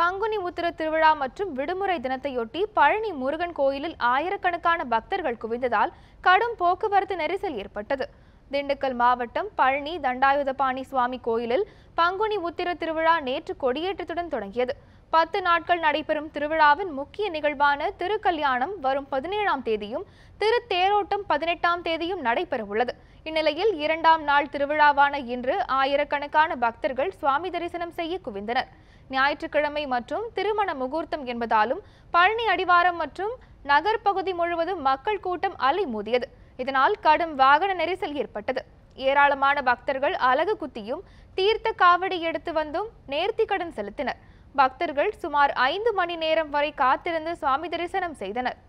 பங்குனி உத்திர திருவிழா மற்றும் விடுமுறை தினத்தையொட்டி பழனி முருகன் கோயிலில் ஆயிரக்கணக்கான பக்தர்கள் குவிந்ததால் கடும் போக்குவரத்து நெரிசல் ஏற்பட்டது திண்டுக்கல் மாவட்டம் பழனி தண்டாயுதபாணி சுவாமி கோயிலில் பங்குனி உத்திர திருவிழா நேற்று கொடியேற்றத்துடன் தொடங்கியது பத்து நாட்கள் நடைபெறும் திருவிழாவின் முக்கிய நிகழ்வான திருக்கல்யாணம் வரும் பதினேழாம் தேதியும் திருத்தேரோட்டம் பதினெட்டாம் தேதியும் நடைபெறவுள்ளது இந்நிலையில் இரண்டாம் நாள் திருவிழாவான இன்று ஆயிரக்கணக்கான பக்தர்கள் சுவாமி தரிசனம் செய்ய குவிந்தனர் ஞாயிற்றுக்கிழமை மற்றும் திருமண முகூர்த்தம் என்பதாலும் பழனி அடிவாரம் மற்றும் நகர்ப்பகுதி முழுவதும் மக்கள் கூட்டம் அலைமோதியது இதனால் கடும் வாகன நெரிசல் ஏற்பட்டது ஏராளமான பக்தர்கள் அலகு குத்தியும் தீர்த்த காவடி எடுத்து வந்தும் நேர்த்தி கடன் செலுத்தினர் பக்தர்கள் சுமார் ஐந்து மணி நேரம் வரை காத்திருந்து சுவாமி தரிசனம் செய்தனர்